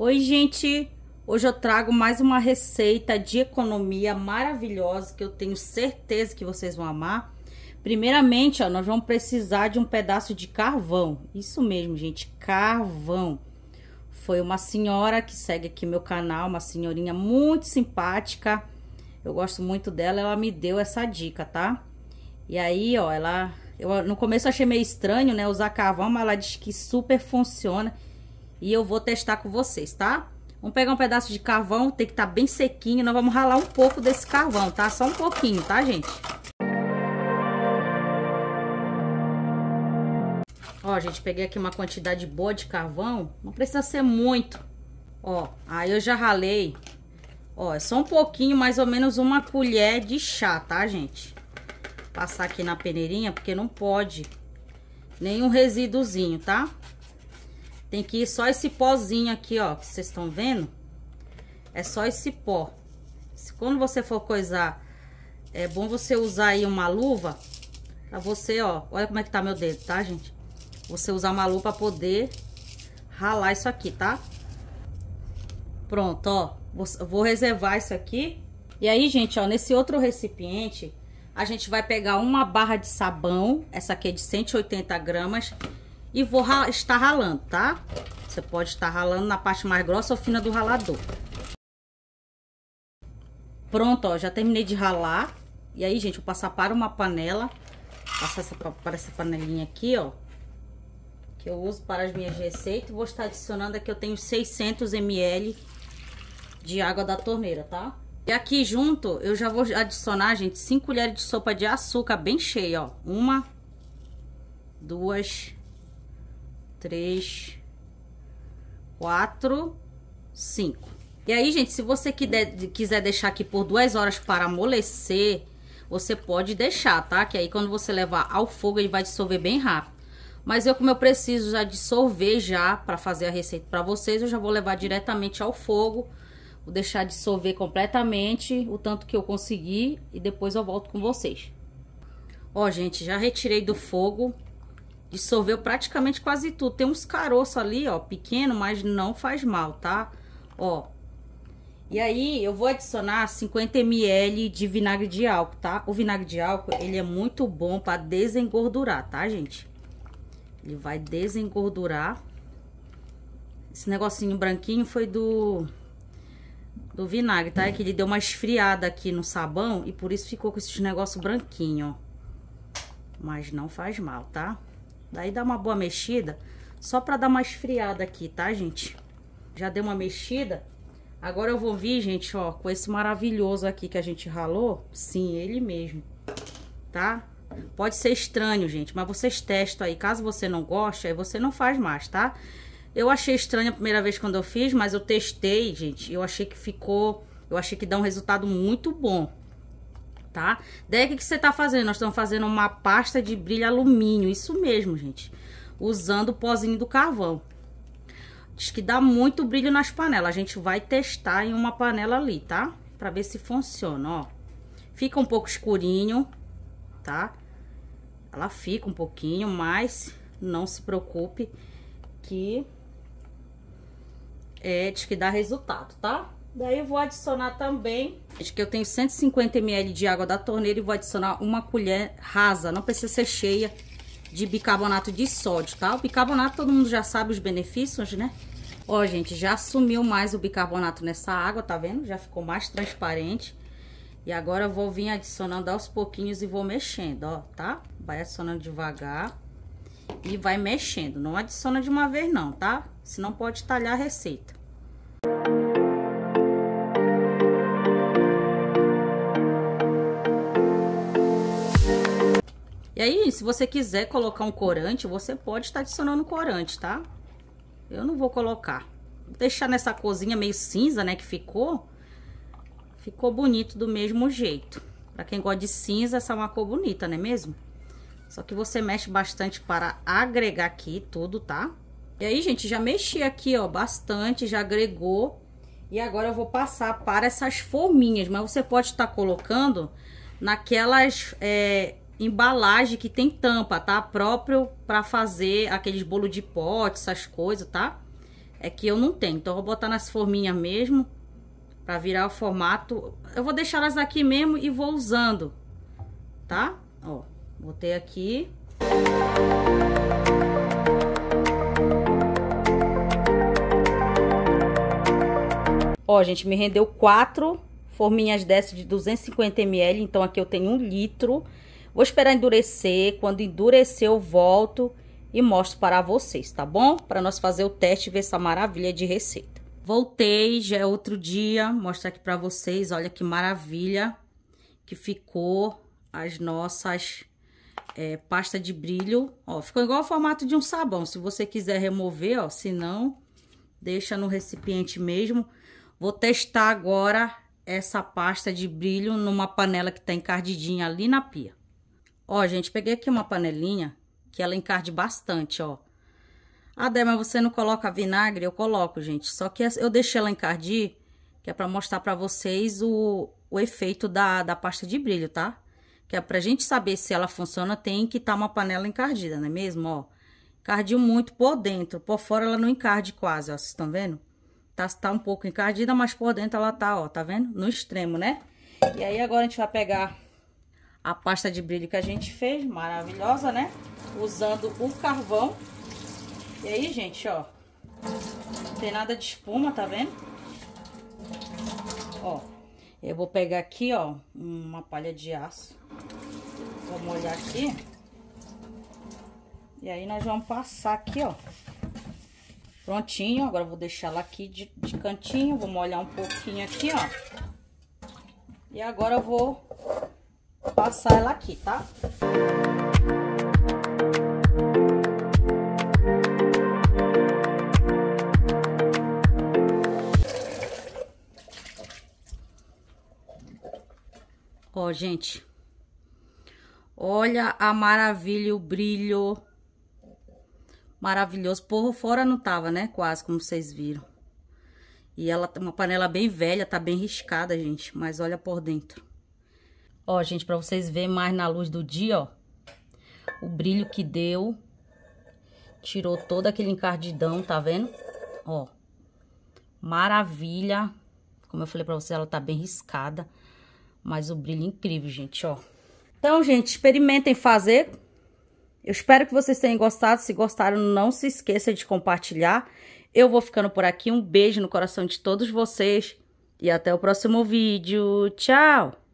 Oi, gente! Hoje eu trago mais uma receita de economia maravilhosa que eu tenho certeza que vocês vão amar. Primeiramente, ó, nós vamos precisar de um pedaço de carvão. Isso mesmo, gente, carvão. Foi uma senhora que segue aqui meu canal, uma senhorinha muito simpática. Eu gosto muito dela, ela me deu essa dica, tá? E aí, ó, ela... Eu no começo achei meio estranho, né, usar carvão, mas ela disse que super funciona e eu vou testar com vocês, tá? Vamos pegar um pedaço de carvão, tem que estar tá bem sequinho, nós vamos ralar um pouco desse carvão, tá? Só um pouquinho, tá, gente? Ó, gente, peguei aqui uma quantidade boa de carvão, não precisa ser muito. Ó, aí eu já ralei, ó, é só um pouquinho, mais ou menos uma colher de chá, tá, gente? Passar aqui na peneirinha, porque não pode nenhum resíduozinho, tá? Tem que ir só esse pózinho aqui, ó, que vocês estão vendo. É só esse pó. Quando você for coisar, é bom você usar aí uma luva pra você, ó. Olha como é que tá meu dedo, tá, gente? Você usar uma luva pra poder ralar isso aqui, tá? Pronto, ó. Vou reservar isso aqui. E aí, gente, ó, nesse outro recipiente, a gente vai pegar uma barra de sabão. Essa aqui é de 180 gramas e vou estar ralando, tá? Você pode estar ralando na parte mais grossa ou fina do ralador. Pronto, ó, já terminei de ralar. E aí, gente, vou passar para uma panela. Passar essa, para essa panelinha aqui, ó. Que eu uso para as minhas receitas. Vou estar adicionando aqui, eu tenho 600 ml de água da torneira, tá? E aqui junto, eu já vou adicionar, gente, 5 colheres de sopa de açúcar bem cheia, ó. Uma, duas, três, quatro, cinco. E aí, gente, se você quiser deixar aqui por duas horas para amolecer, você pode deixar, tá? Que aí quando você levar ao fogo, ele vai dissolver bem rápido. Mas eu, como eu preciso já dissolver já para fazer a receita para vocês, eu já vou levar diretamente ao fogo. Vou deixar dissolver completamente o tanto que eu conseguir e depois eu volto com vocês. Ó, gente, já retirei do fogo dissolveu praticamente quase tudo. Tem uns caroços ali, ó, pequeno, mas não faz mal, tá? Ó. E aí, eu vou adicionar 50 ml de vinagre de álcool, tá? O vinagre de álcool, ele é muito bom para desengordurar, tá, gente? Ele vai desengordurar. Esse negocinho branquinho foi do do vinagre, tá? É que ele deu uma esfriada aqui no sabão e por isso ficou com esse negócio branquinho, ó. Mas não faz mal, tá? Daí dá uma boa mexida, só pra dar uma esfriada aqui, tá, gente? Já deu uma mexida. Agora eu vou vir, gente, ó, com esse maravilhoso aqui que a gente ralou. Sim, ele mesmo, tá? Pode ser estranho, gente, mas vocês testam aí. Caso você não goste, aí você não faz mais, tá? Eu achei estranho a primeira vez quando eu fiz, mas eu testei, gente. Eu achei que ficou... Eu achei que dá um resultado muito bom tá? Daí o que, que você tá fazendo? Nós estamos fazendo uma pasta de brilho alumínio, isso mesmo, gente. Usando o pozinho do carvão. Diz que dá muito brilho nas panelas. A gente vai testar em uma panela ali, tá? Pra ver se funciona, ó. Fica um pouco escurinho, tá? Ela fica um pouquinho, mas não se preocupe que é, diz que dá resultado, tá? Daí eu vou adicionar também, acho que eu tenho 150 ml de água da torneira e vou adicionar uma colher rasa, não precisa ser cheia de bicarbonato de sódio, tá? O bicarbonato todo mundo já sabe os benefícios, né? Ó, gente, já sumiu mais o bicarbonato nessa água, tá vendo? Já ficou mais transparente. E agora eu vou vir adicionando aos pouquinhos e vou mexendo, ó, tá? Vai adicionando devagar e vai mexendo. Não adiciona de uma vez não, tá? Senão pode talhar a receita. E aí, se você quiser colocar um corante, você pode estar adicionando corante, tá? Eu não vou colocar. Vou deixar nessa cozinha meio cinza, né, que ficou. Ficou bonito do mesmo jeito. Pra quem gosta de cinza, essa é uma cor bonita, não é mesmo? Só que você mexe bastante para agregar aqui tudo, tá? E aí, gente, já mexi aqui, ó, bastante, já agregou. E agora eu vou passar para essas forminhas, mas você pode estar colocando naquelas... É, embalagem que tem tampa, tá? Próprio para fazer aqueles bolo de pote, essas coisas, tá? É que eu não tenho, então eu vou botar nas forminhas mesmo para virar o formato. Eu vou deixar elas aqui mesmo e vou usando, tá? Ó, botei aqui. Ó, gente, me rendeu quatro forminhas dessas de 250 ml, então aqui eu tenho um litro. Vou esperar endurecer. Quando endurecer, eu volto e mostro para vocês, tá bom? Para nós fazer o teste e ver essa maravilha de receita. Voltei, já é outro dia. Mostrar aqui para vocês. Olha que maravilha que ficou as nossas é, pasta de brilho. Ó, ficou igual ao formato de um sabão. Se você quiser remover, ó, se não, deixa no recipiente mesmo. Vou testar agora essa pasta de brilho numa panela que tá encardidinha ali na pia. Ó, gente, peguei aqui uma panelinha que ela encarde bastante, ó. Ah, Dé, mas você não coloca vinagre? Eu coloco, gente. Só que eu deixei ela encardir, que é pra mostrar pra vocês o, o efeito da, da pasta de brilho, tá? Que é pra gente saber se ela funciona, tem que tá uma panela encardida, não é mesmo? Ó, encardiu muito por dentro. Por fora ela não encarde quase, ó. Vocês estão vendo? Tá, tá um pouco encardida, mas por dentro ela tá, ó. Tá vendo? No extremo, né? E aí agora a gente vai pegar a pasta de brilho que a gente fez, maravilhosa, né? Usando o carvão. E aí, gente, ó, não tem nada de espuma, tá vendo? Ó, eu vou pegar aqui, ó, uma palha de aço. Vou molhar aqui. E aí nós vamos passar aqui, ó. Prontinho, agora vou deixar ela aqui de, de cantinho, vou molhar um pouquinho aqui, ó. E agora eu vou passar ela aqui, tá? Ó, gente. Olha a maravilha, o brilho maravilhoso. Por fora não tava, né? Quase, como vocês viram. E ela, uma panela bem velha, tá bem riscada, gente. Mas olha por dentro. Ó, gente, pra vocês verem mais na luz do dia, ó. O brilho que deu. Tirou todo aquele encardidão, tá vendo? Ó. Maravilha. Como eu falei pra vocês, ela tá bem riscada. Mas o brilho é incrível, gente, ó. Então, gente, experimentem fazer. Eu espero que vocês tenham gostado. Se gostaram, não se esqueça de compartilhar. Eu vou ficando por aqui. Um beijo no coração de todos vocês. E até o próximo vídeo. Tchau!